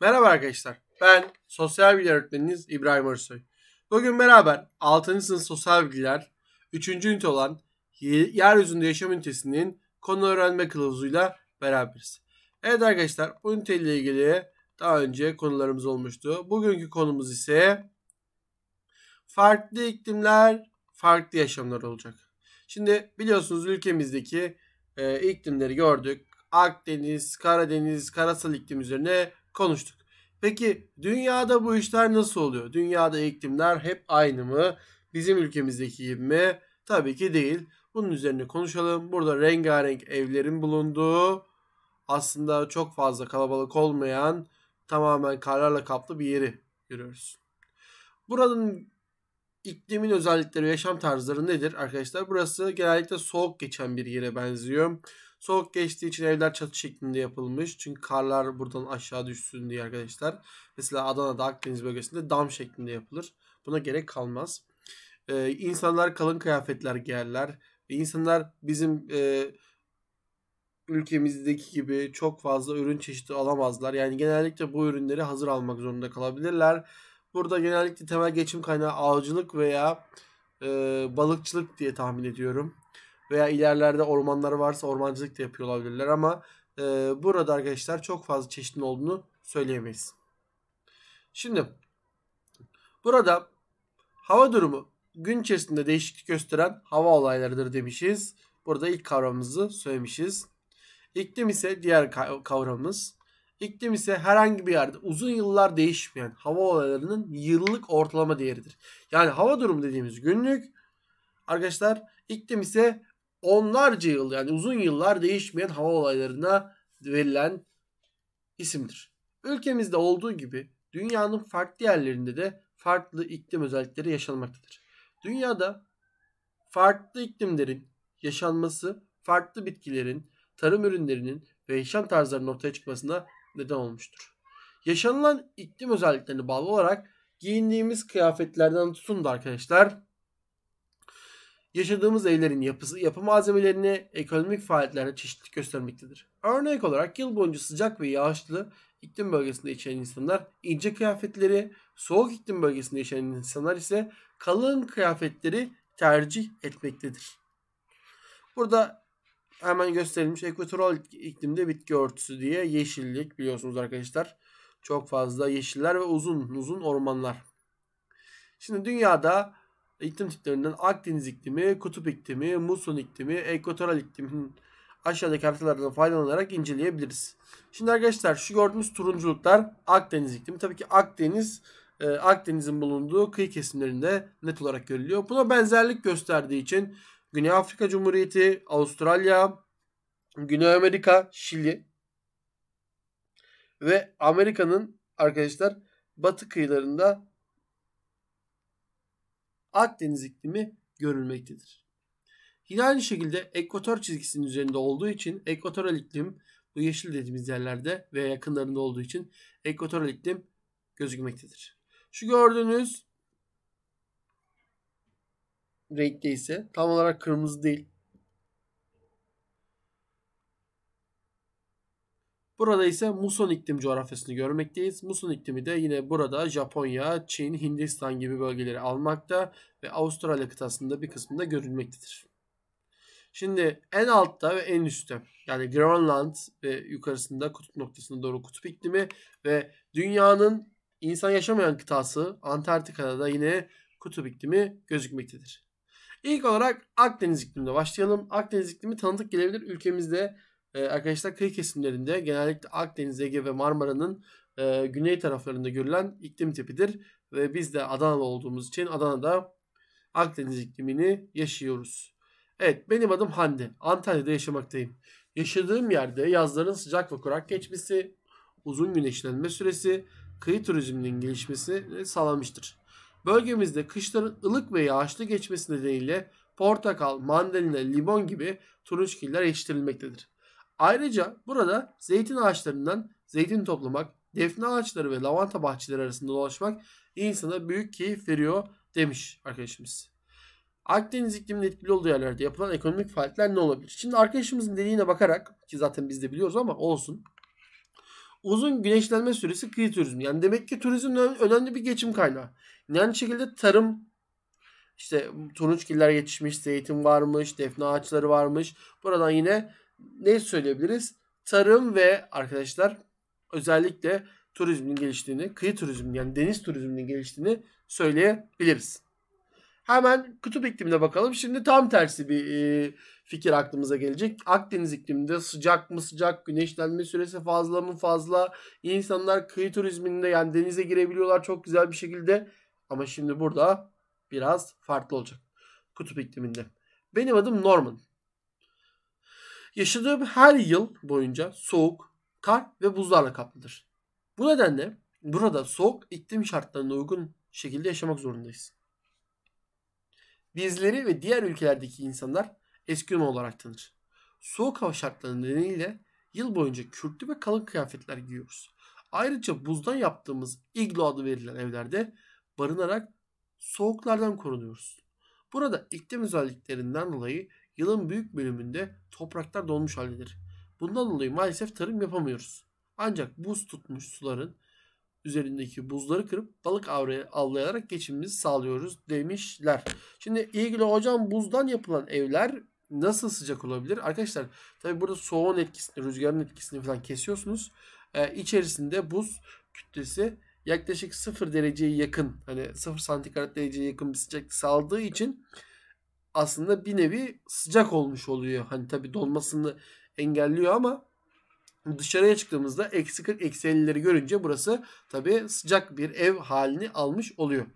Merhaba arkadaşlar. Ben sosyal bilgiler öğretmeniniz İbrahim Arsoy. Bugün beraber 6. sınıf sosyal bilgiler 3. ünite olan Yeryüzünde Yaşam ünitesinin konu öğrenme kılavuzuyla beraberiz. Evet arkadaşlar bu ünite ile ilgili daha önce konularımız olmuştu. Bugünkü konumuz ise farklı iklimler, farklı yaşamlar olacak. Şimdi biliyorsunuz ülkemizdeki e, iklimleri gördük. Akdeniz, Karadeniz, karasal iklim üzerine konuştuk. Peki dünyada bu işler nasıl oluyor? Dünyada iklimler hep aynı mı? Bizim ülkemizdeki gibi mi? Tabii ki değil. Bunun üzerine konuşalım. Burada rengarenk evlerin bulunduğu aslında çok fazla kalabalık olmayan tamamen karlarla kaplı bir yeri görüyoruz. Buranın iklimin özellikleri ve yaşam tarzları nedir arkadaşlar? Burası genellikle soğuk geçen bir yere benziyor. Soğuk geçtiği için evler çatı şeklinde yapılmış. Çünkü karlar buradan aşağı düşsün diye arkadaşlar. Mesela Adana'da Akdeniz bölgesinde dam şeklinde yapılır. Buna gerek kalmaz. Ee, insanlar kalın kıyafetler giyerler. Ee, insanlar bizim e, ülkemizdeki gibi çok fazla ürün çeşidi alamazlar. Yani genellikle bu ürünleri hazır almak zorunda kalabilirler. Burada genellikle temel geçim kaynağı avcılık veya e, balıkçılık diye tahmin ediyorum veya ilerlerde ormanları varsa ormancılık da yapıyor olabilirler ama e, burada arkadaşlar çok fazla çeşitin olduğunu söyleyemeyiz. Şimdi burada hava durumu gün içerisinde değişiklik gösteren hava olaylarıdır demişiz. Burada ilk kavramımızı söylemişiz. İklim ise diğer kavramımız. İklim ise herhangi bir yerde uzun yıllar değişmeyen hava olaylarının yıllık ortalama değeridir. Yani hava durumu dediğimiz günlük arkadaşlar iklim ise onlarca yıl yani uzun yıllar değişmeyen hava olaylarına verilen isimdir. Ülkemizde olduğu gibi dünyanın farklı yerlerinde de farklı iklim özellikleri yaşanmaktadır. Dünyada farklı iklimlerin yaşanması farklı bitkilerin, tarım ürünlerinin ve yaşam tarzlarının ortaya çıkmasına neden olmuştur. Yaşanılan iklim özelliklerine bağlı olarak giyindiğimiz kıyafetlerden tutun da arkadaşlar yaşadığımız evlerin yapısı, yapı malzemelerini ekonomik faaliyetlerde çeşitlilik göstermektedir. Örnek olarak yıl boyunca sıcak ve yağışlı iklim bölgesinde yaşayan insanlar ince kıyafetleri, soğuk iklim bölgesinde yaşayan insanlar ise kalın kıyafetleri tercih etmektedir. Burada hemen gösterilmiş ekvatoral iklimde bitki örtüsü diye yeşillik biliyorsunuz arkadaşlar. Çok fazla yeşiller ve uzun uzun ormanlar. Şimdi dünyada iklim tiplerinden Akdeniz iklimi, kutup iklimi, muson iklimi, ekvatoral iklimin aşağıdaki haritalardan faydalanarak inceleyebiliriz. Şimdi arkadaşlar şu gördüğünüz turunculuklar Akdeniz iklimi. Tabii ki Akdeniz e, Akdeniz'in bulunduğu kıyı kesimlerinde net olarak görülüyor. Buna benzerlik gösterdiği için Güney Afrika Cumhuriyeti, Avustralya, Güney Amerika, Şili ve Amerika'nın arkadaşlar batı kıyılarında Akdeniz iklimi görülmektedir. Yine aynı şekilde ekvator çizgisinin üzerinde olduğu için ekvatoral iklim bu yeşil dediğimiz yerlerde veya yakınlarında olduğu için ekvatoral iklim gözükmektedir. Şu gördüğünüz renkte ise tam olarak kırmızı değil Burada ise Muson iklim coğrafyasını görmekteyiz. Muson iklimi de yine burada Japonya, Çin, Hindistan gibi bölgeleri almakta ve Avustralya kıtasında bir kısmında görülmektedir. Şimdi en altta ve en üstte yani Grönland ve yukarısında kutup noktasına doğru kutup iklimi ve dünyanın insan yaşamayan kıtası Antarktika'da da yine kutup iklimi gözükmektedir. İlk olarak Akdeniz iklimine başlayalım. Akdeniz iklimi tanıdık gelebilir. Ülkemizde e, arkadaşlar kıyı kesimlerinde genellikle Akdeniz, Ege ve Marmara'nın e, güney taraflarında görülen iklim tipidir. Ve biz de Adanalı olduğumuz için Adana'da Akdeniz iklimini yaşıyoruz. Evet benim adım Hande. Antalya'da yaşamaktayım. Yaşadığım yerde yazların sıcak ve kurak geçmesi, uzun güneşlenme süresi, kıyı turizminin gelişmesi sağlamıştır. Bölgemizde kışların ılık ve yağışlı geçmesi nedeniyle portakal, mandalina, limon gibi turunçgiller yetiştirilmektedir. Ayrıca burada zeytin ağaçlarından zeytin toplamak, defne ağaçları ve lavanta bahçeleri arasında dolaşmak insana büyük keyif veriyor demiş arkadaşımız. Akdeniz ikliminin etkili olduğu yerlerde yapılan ekonomik faaliyetler ne olabilir? Şimdi arkadaşımızın dediğine bakarak ki zaten biz de biliyoruz ama olsun. Uzun güneşlenme süresi kıyı turizmi. Yani demek ki turizm önemli bir geçim kaynağı. Yani şekilde tarım işte turunçgiller yetişmiş, zeytin varmış, defne ağaçları varmış. Buradan yine ne söyleyebiliriz? Tarım ve arkadaşlar özellikle turizmin geliştiğini, kıyı turizminin yani deniz turizminin geliştiğini söyleyebiliriz. Hemen kutup iklimine bakalım. Şimdi tam tersi bir e, fikir aklımıza gelecek. Akdeniz ikliminde sıcak mı sıcak, güneşlenme süresi fazla mı fazla. İnsanlar kıyı turizminde yani denize girebiliyorlar çok güzel bir şekilde. Ama şimdi burada biraz farklı olacak kutup ikliminde. Benim adım Norman. Yaşadığım her yıl boyunca soğuk, kar ve buzlarla kaplıdır. Bu nedenle burada soğuk iklim şartlarına uygun şekilde yaşamak zorundayız. Bizleri ve diğer ülkelerdeki insanlar Eskimo olarak tanır. Soğuk hava şartları nedeniyle yıl boyunca kürklü ve kalın kıyafetler giyiyoruz. Ayrıca buzdan yaptığımız iglo adı verilen evlerde barınarak soğuklardan korunuyoruz. Burada iklim özelliklerinden dolayı yılın büyük bölümünde topraklar donmuş haldedir. Bundan dolayı maalesef tarım yapamıyoruz. Ancak buz tutmuş suların üzerindeki buzları kırıp balık avlayarak geçimimizi sağlıyoruz demişler. Şimdi ilgili hocam buzdan yapılan evler nasıl sıcak olabilir? Arkadaşlar tabi burada soğuğun etkisini, rüzgarın etkisini falan kesiyorsunuz. Ee, içerisinde buz kütlesi yaklaşık 0 dereceye yakın hani 0 santigrat dereceye yakın bir sıcaklık saldığı için aslında bir nevi sıcak olmuş oluyor. Hani tabii donmasını engelliyor ama dışarıya çıktığımızda eksi 40 eksi 50'leri görünce burası tabii sıcak bir ev halini almış oluyor.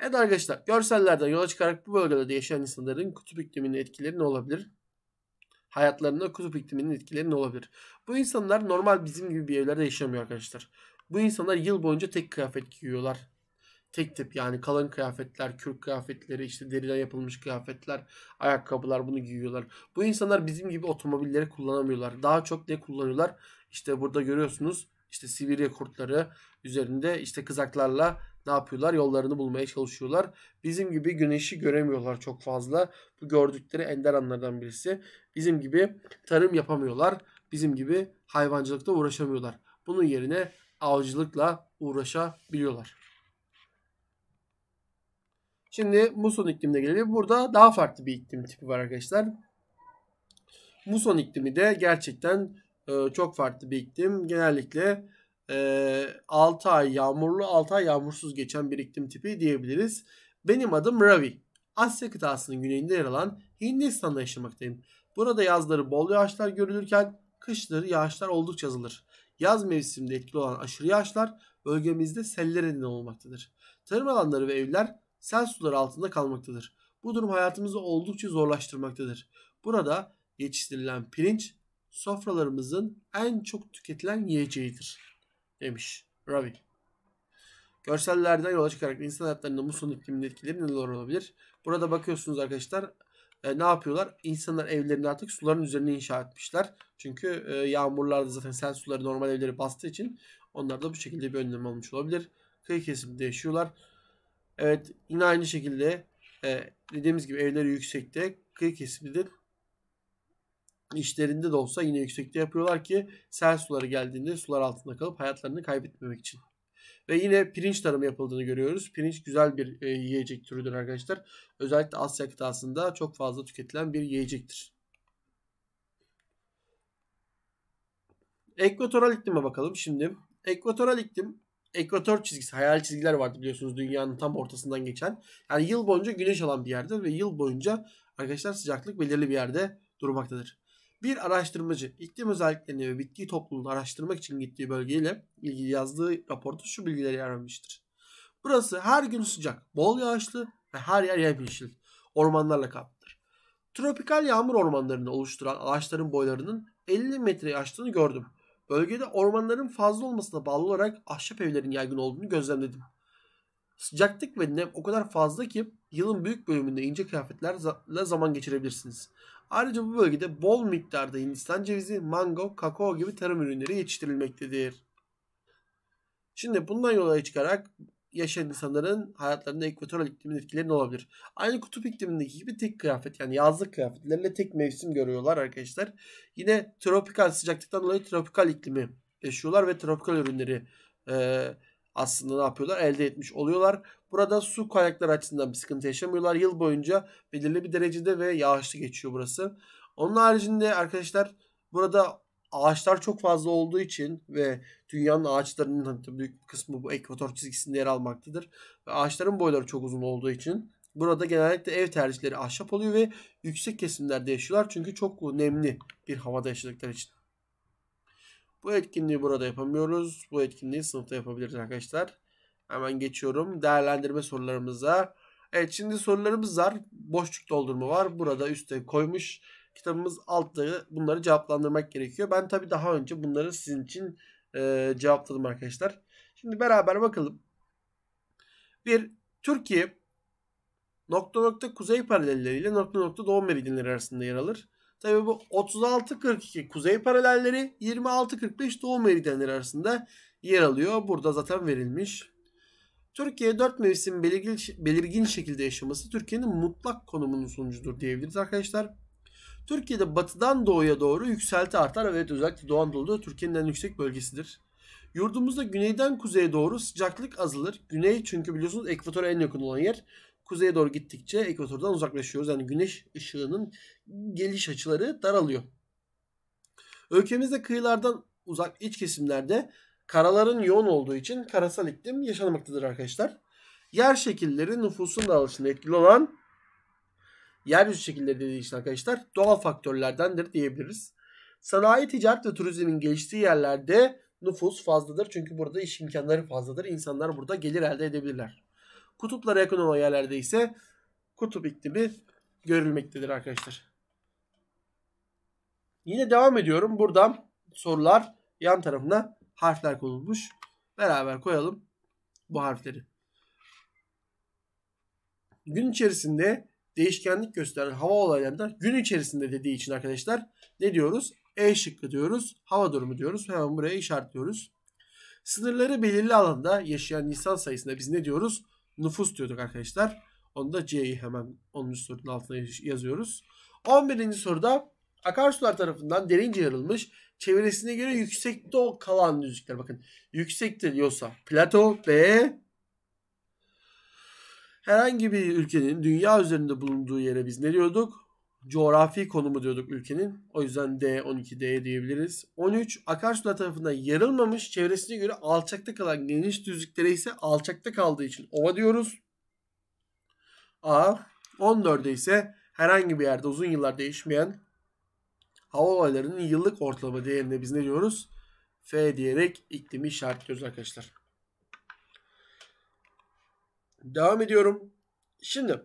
Evet arkadaşlar görsellerden yola çıkarak bu bölgelerde yaşayan insanların kutup ikliminin etkileri ne olabilir? Hayatlarında kutup ikliminin etkileri ne olabilir? Bu insanlar normal bizim gibi bir evlerde yaşamıyor arkadaşlar. Bu insanlar yıl boyunca tek kıyafet giyiyorlar tek tip yani kalın kıyafetler, kürk kıyafetleri, işte deriden yapılmış kıyafetler, ayakkabılar bunu giyiyorlar. Bu insanlar bizim gibi otomobilleri kullanamıyorlar. Daha çok ne kullanıyorlar? İşte burada görüyorsunuz işte Sibirya kurtları üzerinde işte kızaklarla ne yapıyorlar? Yollarını bulmaya çalışıyorlar. Bizim gibi güneşi göremiyorlar çok fazla. Bu gördükleri ender anlardan birisi. Bizim gibi tarım yapamıyorlar. Bizim gibi hayvancılıkta uğraşamıyorlar. Bunun yerine avcılıkla uğraşabiliyorlar. Şimdi muson iklimine gelelim. Burada daha farklı bir iklim tipi var arkadaşlar. Muson iklimi de gerçekten e, çok farklı bir iklim. Genellikle e, 6 ay yağmurlu 6 ay yağmursuz geçen bir iklim tipi diyebiliriz. Benim adım Ravi. Asya kıtasının güneyinde yer alan Hindistan'da yaşamaktayım. Burada yazları bol yağışlar görülürken kışları yağışlar oldukça azalır. Yaz mevsiminde etkili olan aşırı yağışlar bölgemizde sellere neden olmaktadır. Tarım alanları ve evler sel suları altında kalmaktadır. Bu durum hayatımızı oldukça zorlaştırmaktadır. Burada yetiştirilen pirinç sofralarımızın en çok tüketilen yiyeceğidir demiş Ravi. Görsellerden yola çıkarak insan hayatlarında muson ikliminin etkileri neler olabilir? Burada bakıyorsunuz arkadaşlar e, ne yapıyorlar? İnsanlar evlerini artık suların üzerine inşa etmişler. Çünkü e, yağmurlarda zaten sel suları normal evleri bastığı için onlar da bu şekilde bir önlem almış olabilir. Kıyı kesiminde yaşıyorlar. Evet yine aynı şekilde e, dediğimiz gibi evleri yüksekte. Kıyı kesimidir. İşlerinde de olsa yine yüksekte yapıyorlar ki sel suları geldiğinde sular altında kalıp hayatlarını kaybetmemek için. Ve yine pirinç tarımı yapıldığını görüyoruz. Pirinç güzel bir e, yiyecek türüdür arkadaşlar. Özellikle Asya kıtasında çok fazla tüketilen bir yiyecektir. Ekvatoral iklime bakalım şimdi. Ekvatoral iklim ekvator çizgisi, hayal çizgiler vardı biliyorsunuz dünyanın tam ortasından geçen. Yani yıl boyunca güneş alan bir yerde ve yıl boyunca arkadaşlar sıcaklık belirli bir yerde durmaktadır. Bir araştırmacı iklim özelliklerini ve bitki topluluğunu araştırmak için gittiği bölgeyle ilgili yazdığı raporda şu bilgileri yer almıştır. Burası her gün sıcak, bol yağışlı ve her yer yemyeşil. Ormanlarla kaplıdır. Tropikal yağmur ormanlarını oluşturan ağaçların boylarının 50 metreyi aştığını gördüm. Bölgede ormanların fazla olmasına bağlı olarak ahşap evlerin yaygın olduğunu gözlemledim. Sıcaklık ve nem o kadar fazla ki yılın büyük bölümünde ince kıyafetlerle zaman geçirebilirsiniz. Ayrıca bu bölgede bol miktarda Hindistan cevizi, mango, kakao gibi tarım ürünleri yetiştirilmektedir. Şimdi bundan yola çıkarak yaşayan insanların hayatlarında ekvatoral iklimin etkileri ne olabilir? Aynı kutup iklimindeki gibi tek kıyafet yani yazlık kıyafetlerle tek mevsim görüyorlar arkadaşlar. Yine tropikal sıcaklıktan dolayı tropikal iklimi yaşıyorlar ve tropikal ürünleri e, aslında ne yapıyorlar? Elde etmiş oluyorlar. Burada su kaynakları açısından bir sıkıntı yaşamıyorlar. Yıl boyunca belirli bir derecede ve yağışlı geçiyor burası. Onun haricinde arkadaşlar burada ağaçlar çok fazla olduğu için ve dünyanın ağaçlarının hani büyük kısmı bu ekvator çizgisinde yer almaktadır. Ve ağaçların boyları çok uzun olduğu için burada genellikle ev tercihleri ahşap oluyor ve yüksek kesimlerde yaşıyorlar. Çünkü çok nemli bir havada yaşadıkları için. Bu etkinliği burada yapamıyoruz. Bu etkinliği sınıfta yapabiliriz arkadaşlar. Hemen geçiyorum değerlendirme sorularımıza. Evet şimdi sorularımız var. Boşluk doldurma var. Burada üstte koymuş kitabımız altları bunları cevaplandırmak gerekiyor. Ben tabii daha önce bunları sizin için e, cevapladım arkadaşlar. Şimdi beraber bakalım. Bir, Türkiye nokta nokta kuzey paralelleri ile nokta nokta doğu meridyenleri arasında yer alır. Tabi bu 36-42 kuzey paralelleri 26-45 doğu meridyenleri arasında yer alıyor. Burada zaten verilmiş. Türkiye dört mevsim belirgin, belirgin şekilde yaşaması Türkiye'nin mutlak konumunun sonucudur diyebiliriz arkadaşlar. Türkiye'de batıdan doğuya doğru yükselti artar. Evet özellikle Doğu Anadolu'da Türkiye'nin en yüksek bölgesidir. Yurdumuzda güneyden kuzeye doğru sıcaklık azalır. Güney çünkü biliyorsunuz ekvatora en yakın olan yer. Kuzeye doğru gittikçe ekvatordan uzaklaşıyoruz. Yani güneş ışığının geliş açıları daralıyor. Ülkemizde kıyılardan uzak iç kesimlerde karaların yoğun olduğu için karasal iklim yaşanmaktadır arkadaşlar. Yer şekilleri nüfusun dağılışında etkili olan yeryüzü şekilleri dediği için arkadaşlar doğal faktörlerdendir diyebiliriz. Sanayi, ticaret ve turizmin geliştiği yerlerde nüfus fazladır. Çünkü burada iş imkanları fazladır. İnsanlar burada gelir elde edebilirler. Kutuplara yakın olan yerlerde ise kutup iklimi görülmektedir arkadaşlar. Yine devam ediyorum. Buradan sorular yan tarafına harfler konulmuş. Beraber koyalım bu harfleri. Gün içerisinde değişkenlik gösteren hava olaylarından gün içerisinde dediği için arkadaşlar ne diyoruz? E şıkkı diyoruz. Hava durumu diyoruz. Hemen buraya işaretliyoruz. Sınırları belirli alanda yaşayan insan sayısına biz ne diyoruz? Nüfus diyorduk arkadaşlar. Onu da C'yi hemen 10. sorunun altına yazıyoruz. 11. soruda akarsular tarafından derince yarılmış çevresine göre yüksekte kalan yüzükler. Bakın yüksekte diyorsa plato B Herhangi bir ülkenin dünya üzerinde bulunduğu yere biz ne diyorduk? Coğrafi konumu diyorduk ülkenin. O yüzden D, 12D diyebiliriz. 13. Akarsular tarafından yarılmamış, çevresine göre alçakta kalan geniş düzlüklere ise alçakta kaldığı için ova diyoruz. A. 14'e ise herhangi bir yerde uzun yıllar değişmeyen hava olaylarının yıllık ortalama değerine biz ne diyoruz? F diyerek iklimi işaretliyoruz arkadaşlar. Devam ediyorum. Şimdi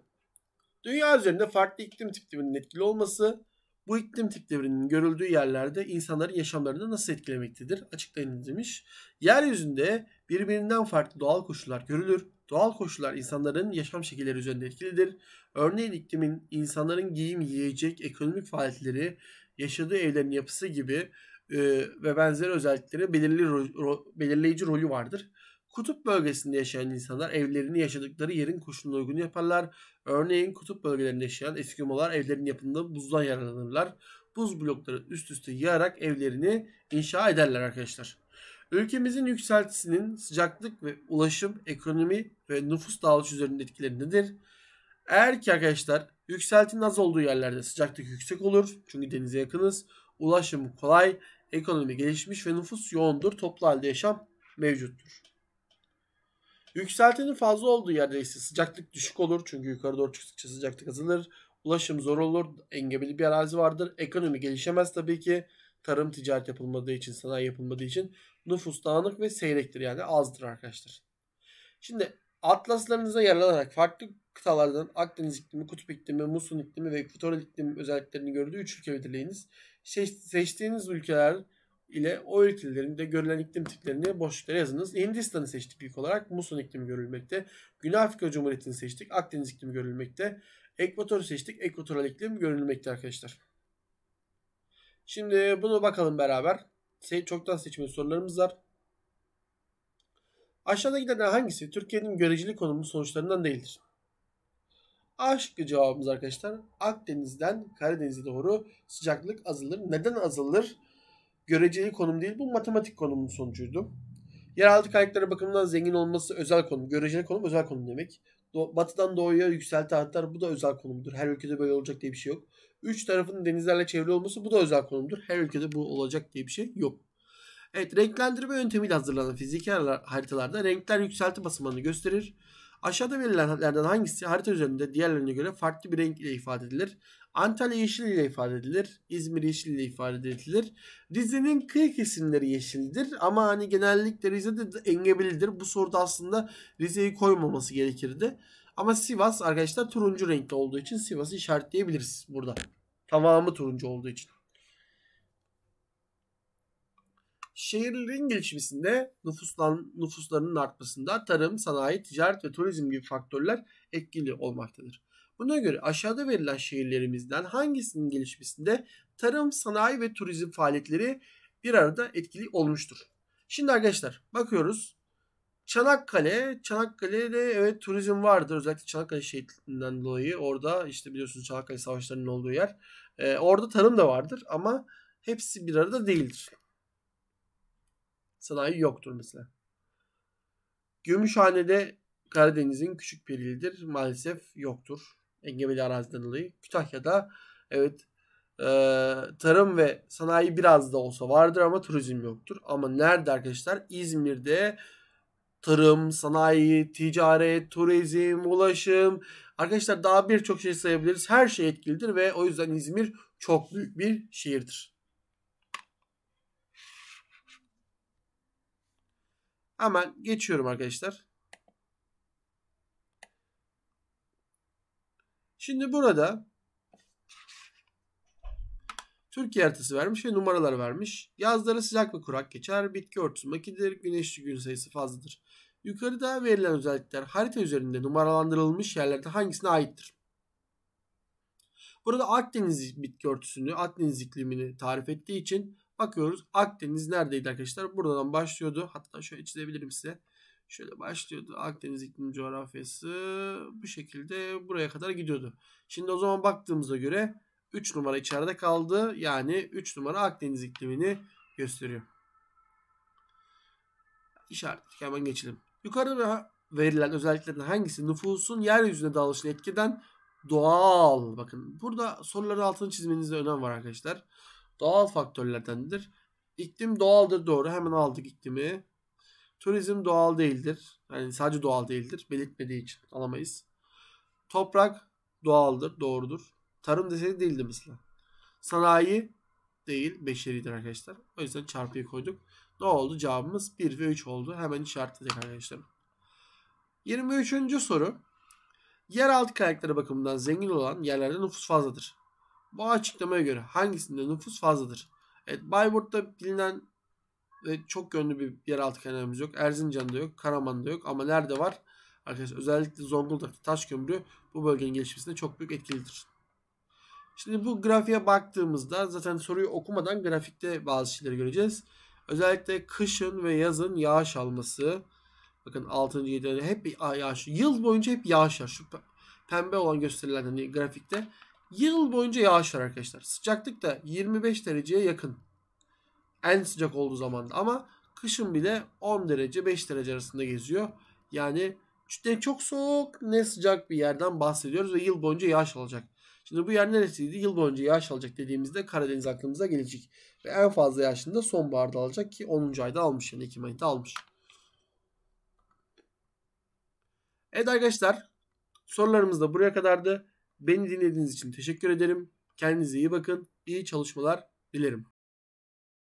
dünya üzerinde farklı iklim tiplerinin etkili olması bu iklim tiplerinin görüldüğü yerlerde insanların yaşamlarını nasıl etkilemektedir? Açıklayın demiş. Yeryüzünde birbirinden farklı doğal koşullar görülür. Doğal koşullar insanların yaşam şekilleri üzerinde etkilidir. Örneğin iklimin insanların giyim, yiyecek, ekonomik faaliyetleri, yaşadığı evlerin yapısı gibi e, ve benzeri özellikleri belirli ro- ro- belirleyici rolü vardır. Kutup bölgesinde yaşayan insanlar evlerini yaşadıkları yerin koşuluna uygun yaparlar. Örneğin kutup bölgelerinde yaşayan Eskimolar evlerin yapımında buzdan yararlanırlar. Buz blokları üst üste yığarak evlerini inşa ederler arkadaşlar. Ülkemizin yükseltisinin sıcaklık ve ulaşım, ekonomi ve nüfus dağılışı üzerinde etkileri nedir? Eğer ki arkadaşlar yükseltinin az olduğu yerlerde sıcaklık yüksek olur. Çünkü denize yakınız. Ulaşım kolay, ekonomi gelişmiş ve nüfus yoğundur. Toplu halde yaşam mevcuttur. Yükseltinin fazla olduğu yerde ise sıcaklık düşük olur. Çünkü yukarı doğru çıktıkça sıcaklık azalır. Ulaşım zor olur. Engebeli bir arazi vardır. Ekonomi gelişemez tabii ki. Tarım ticaret yapılmadığı için, sanayi yapılmadığı için nüfus dağınık ve seyrektir yani azdır arkadaşlar. Şimdi atlaslarınıza yararlanarak farklı kıtalardan Akdeniz iklimi, Kutup iklimi, Musun iklimi ve Ekvatoral iklimi özelliklerini gördüğü üç ülke belirleyiniz. Seçtiğiniz ülkeler ile o ülkelerinde görülen iklim tiplerini boşluklara yazınız. Hindistan'ı seçtik ilk olarak. Muson iklimi görülmekte. Güney Afrika Cumhuriyeti'ni seçtik. Akdeniz iklimi görülmekte. Ekvator'u seçtik. Ekvatoral iklim görülmekte arkadaşlar. Şimdi bunu bakalım beraber. Çoktan seçmeli sorularımız var. Aşağıda gidenler hangisi Türkiye'nin göreceli konumunun sonuçlarından değildir? A şıkkı cevabımız arkadaşlar. Akdeniz'den Karadeniz'e doğru sıcaklık azalır. Neden azalır? göreceli konum değil bu matematik konumun sonucuydu. Yeraltı kaynakları bakımından zengin olması özel konum. Göreceli konum özel konum demek. Do- batıdan doğuya yükselti hatlar bu da özel konumdur. Her ülkede böyle olacak diye bir şey yok. Üç tarafının denizlerle çevrili olması bu da özel konumdur. Her ülkede bu olacak diye bir şey yok. Evet renklendirme yöntemiyle hazırlanan fiziki haritalarda renkler yükselti basamanını gösterir. Aşağıda verilenlerden hangisi harita üzerinde diğerlerine göre farklı bir renk ile ifade edilir? Antalya yeşil ile ifade edilir. İzmir yeşil ile ifade edilir. Rize'nin kıyı kesimleri yeşildir ama hani genellikle Rize'de de engebelidir. Bu soruda aslında Rize'yi koymaması gerekirdi. Ama Sivas arkadaşlar turuncu renkli olduğu için Sivas'ı işaretleyebiliriz burada. Tamamı turuncu olduğu için. Şehirlerin gelişmesinde nüfuslan, nüfuslarının artmasında tarım, sanayi, ticaret ve turizm gibi faktörler etkili olmaktadır. Buna göre aşağıda verilen şehirlerimizden hangisinin gelişmesinde tarım, sanayi ve turizm faaliyetleri bir arada etkili olmuştur? Şimdi arkadaşlar bakıyoruz. Çanakkale, Çanakkale'de evet turizm vardır. Özellikle Çanakkale şehitliğinden dolayı orada işte biliyorsunuz Çanakkale savaşlarının olduğu yer. Ee, orada tarım da vardır ama hepsi bir arada değildir. Sanayi yoktur mesela. Gümüşhane'de Karadeniz'in küçük bir Maalesef yoktur engebeli araziden dolayı. Kütahya'da evet e, tarım ve sanayi biraz da olsa vardır ama turizm yoktur. Ama nerede arkadaşlar? İzmir'de tarım, sanayi, ticaret, turizm, ulaşım. Arkadaşlar daha birçok şey sayabiliriz. Her şey etkilidir ve o yüzden İzmir çok büyük bir şehirdir. Hemen geçiyorum arkadaşlar. Şimdi burada Türkiye haritası vermiş ve numaralar vermiş. Yazları sıcak ve kurak geçer. Bitki örtüsü makidir. Güneşli gün sayısı fazladır. Yukarıda verilen özellikler harita üzerinde numaralandırılmış yerlerde hangisine aittir? Burada Akdeniz bitki örtüsünü, Akdeniz iklimini tarif ettiği için bakıyoruz. Akdeniz neredeydi arkadaşlar? Buradan başlıyordu. Hatta şöyle çizebilirim size. Şöyle başlıyordu. Akdeniz iklim coğrafyası bu şekilde buraya kadar gidiyordu. Şimdi o zaman baktığımıza göre 3 numara içeride kaldı. Yani 3 numara Akdeniz iklimini gösteriyor. İşaretledik hemen geçelim. Yukarıda verilen özelliklerden hangisi nüfusun yeryüzüne dağılışını etkiden doğal bakın burada soruları altını çizmenizde önem var arkadaşlar. Doğal faktörlerdendir. İklim doğaldır doğru. Hemen aldık iklimi. Turizm doğal değildir. Yani sadece doğal değildir. Belirtmediği için alamayız. Toprak doğaldır, doğrudur. Tarım deseydi değildi mesela. Sanayi değil, beşeridir arkadaşlar. O yüzden çarpıyı koyduk. Ne oldu? Cevabımız 1 ve 3 oldu. Hemen işaretledik arkadaşlar. 23. soru. Yeraltı kayakları bakımından zengin olan yerlerde nüfus fazladır. Bu açıklamaya göre hangisinde nüfus fazladır? Evet, Bayburt'ta bilinen ve çok yönlü bir yeraltı kaynağımız yok. Erzincan'da yok, Karaman'da yok ama nerede var? Arkadaşlar özellikle Zonguldak'ta taş kömürü bu bölgenin gelişmesine çok büyük etkilidir. Şimdi bu grafiğe baktığımızda zaten soruyu okumadan grafikte bazı şeyleri göreceğiz. Özellikle kışın ve yazın yağış alması. Bakın 6. 7. hep yağış. Yıl boyunca hep yağış var. Şu pembe olan gösterilen hani grafikte. Yıl boyunca yağış var arkadaşlar. Sıcaklık da 25 dereceye yakın en sıcak olduğu zaman ama kışın bile 10 derece 5 derece arasında geziyor. Yani ne çok soğuk ne sıcak bir yerden bahsediyoruz ve yıl boyunca yağış alacak. Şimdi bu yer neresiydi? Yıl boyunca yağış alacak dediğimizde Karadeniz aklımıza gelecek. Ve en fazla yağışını da sonbaharda alacak ki 10. ayda almış yani Ekim ayında almış. Evet arkadaşlar sorularımız da buraya kadardı. Beni dinlediğiniz için teşekkür ederim. Kendinize iyi bakın. İyi çalışmalar dilerim.